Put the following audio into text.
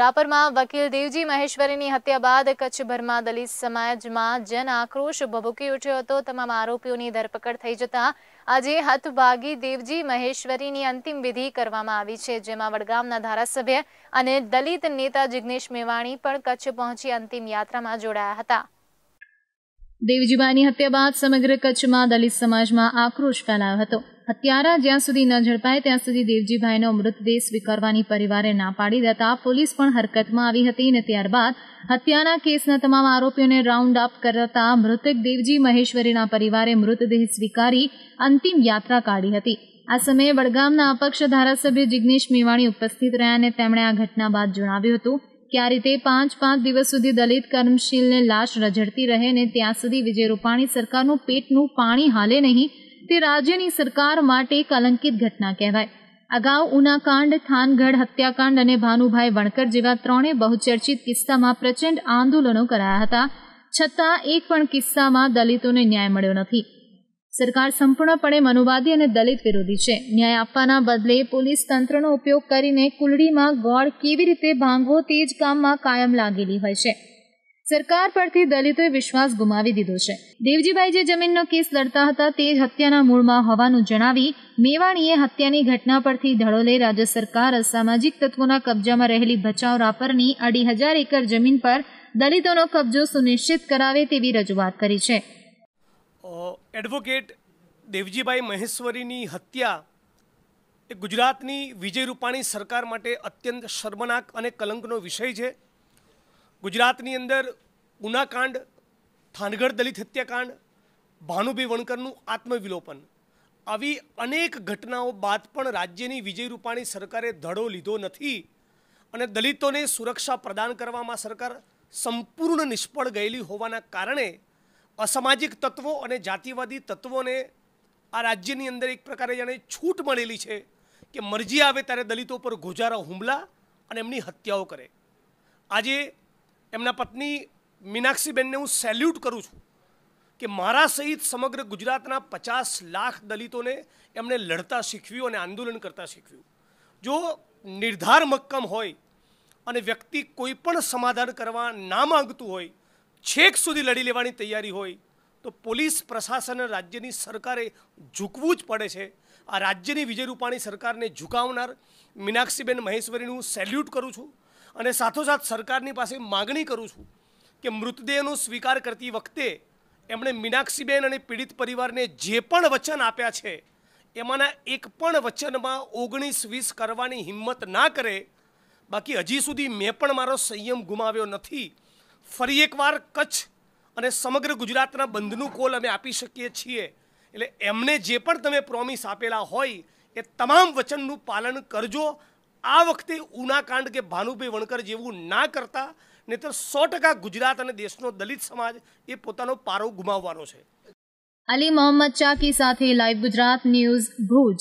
રાપરમાં વકીલ દેવજી મહેશ્વરીની હત્યા બાદ કચ્છભરમાં દલિત સમાજમાં જન આક્રોશ ભભૂકી ઉઠ્યો હતો તમામ આરોપીઓની ધરપકડ થઈ જતા આજે હતભાગી દેવજી મહેશ્વરીની અંતિમ વિધિ કરવામાં આવી છે જેમાં વડગામના ધારાસભ્ય અને દલિત નેતા જિગ્નેશ મેવાણી પણ કચ્છ પહોંચી અંતિમ યાત્રામાં જોડાયા હતા દેવજીબાની હત્યા બાદ સમગ્ર કચ્છમાં દલિત સમાજમાં આક્રોશ ફેલાયો હતો હત્યારા જ્યાં સુધી ન ઝડપાય ત્યાં સુધી દેવજીભાઈનો મૃતદેહ સ્વીકારવાની પરિવારે ના પાડી દેતા પોલીસ પણ હરકતમાં આવી હતી અને ત્યારબાદ હત્યાના કેસના તમામ આરોપીઓને રાઉન્ડ અપ કરતા મૃતક દેવજી મહેશ્વરીના પરિવારે મૃતદેહ સ્વીકારી અંતિમ યાત્રા કાઢી હતી આ સમયે વડગામના અપક્ષ ધારાસભ્ય જિગ્નેશ મેવાણી ઉપસ્થિત રહ્યા અને તેમણે આ ઘટના બાદ જણાવ્યું હતું કે આ રીતે પાંચ પાંચ દિવસ સુધી દલિત કર્મશીલને લાશ રઝડતી રહે અને ત્યાં સુધી વિજય રૂપાણી સરકારનું પેટનું પાણી હાલે નહીં તે રાજ્યની સરકાર માટે કલંકિત ઘટના કહેવાય અગાઉ ઉનાકાંડ થાનગઢ હત્યાકાંડ અને ભાનુભાઈ વણકર જેવા ત્રણે બહુચર્ચિત કિસ્સામાં પ્રચંડ આંદોલનો કરાયા હતા છતાં એક પણ કિસ્સામાં દલિતોને ન્યાય મળ્યો નથી સરકાર સંપૂર્ણપણે મનુવાદી અને દલિત વિરોધી છે ન્યાય આપવાના બદલે પોલીસ તંત્રનો ઉપયોગ કરીને કુલડીમાં ગોળ કેવી રીતે ભાંગવો તે જ કામમાં કાયમ લાગેલી હોય છે સરકાર પરથી દલિતોએ વિશ્વાસ ગુમાવી દીધો છે દેવજીભાઈ જે જમીનનો કેસ લડતા હતા તે હત્યાના મૂળમાં હોવાનું જણાવી મેવાણીએ હત્યાની ઘટના પરથી ધડો લઈ રાજ્ય સરકાર અસામાજિક તત્વોના કબજામાં રહેલી ભચાઉ રાપરની અઢી હજાર એકર જમીન પર દલિતોનો કબજો સુનિશ્ચિત કરાવે તેવી રજૂઆત કરી છે એડવોકેટ દેવજીભાઈ મહેશ્વરીની હત્યા ગુજરાતની વિજય રૂપાણી સરકાર માટે અત્યંત શર્મનાક અને કલંકનો વિષય છે ગુજરાતની અંદર ઉનાકાંડ થાનગઢ દલિત હત્યાકાંડ ભાનુભાઈ વણકરનું આત્મવિલોપન આવી અનેક ઘટનાઓ બાદ પણ રાજ્યની વિજય રૂપાણી સરકારે ધડો લીધો નથી અને દલિતોને સુરક્ષા પ્રદાન કરવામાં સરકાર સંપૂર્ણ નિષ્ફળ ગયેલી હોવાના કારણે અસામાજિક તત્વો અને જાતિવાદી તત્વોને આ રાજ્યની અંદર એક પ્રકારે જાણે છૂટ મળેલી છે કે મરજી આવે ત્યારે દલિતો પર ગોજારા હુમલા અને એમની હત્યાઓ કરે આજે એમના પત્ની મીનાક્ષીબેનને હું સેલ્યુટ કરું છું કે મારા સહિત સમગ્ર ગુજરાતના પચાસ લાખ દલિતોને એમણે લડતા શીખવ્યું અને આંદોલન કરતા શીખવ્યું જો નિર્ધાર મક્કમ હોય અને વ્યક્તિ કોઈ પણ સમાધાન કરવા ના માગતું હોય છેક સુધી લડી લેવાની તૈયારી હોય તો પોલીસ પ્રશાસન રાજ્યની સરકારે ઝૂકવું જ પડે છે આ રાજ્યની વિજય રૂપાણી સરકારને ઝુકાવનાર મીનાક્ષીબેન મહેશ્વરીનું સેલ્યુટ કરું છું અને સાથોસાથ સરકારની પાસે માગણી કરું છું કે મૃતદેહનો સ્વીકાર કરતી વખતે એમણે મીનાક્ષીબેન અને પીડિત પરિવારને જે પણ વચન આપ્યા છે એમાંના એક પણ વચનમાં ઓગણીસ વીસ કરવાની હિંમત ના કરે બાકી હજી સુધી મેં પણ મારો સંયમ ગુમાવ્યો નથી ફરી એકવાર કચ્છ અને સમગ્ર ગુજરાતના બંધનું કોલ અમે આપી શકીએ છીએ એટલે એમને જે પણ તમે પ્રોમિસ આપેલા હોય એ તમામ વચનનું પાલન કરજો આ વખતે ઉનાકાંડ કે ભાનુભાઈ વણકર જેવું ના કરતા નહીતર સો ટકા ગુજરાત અને દેશનો દલિત સમાજ એ પોતાનો પારો ગુમાવવાનો છે અલી મોહમ્મદ ચાકી સાથે લાઈવ ગુજરાત ન્યૂઝ ભુજ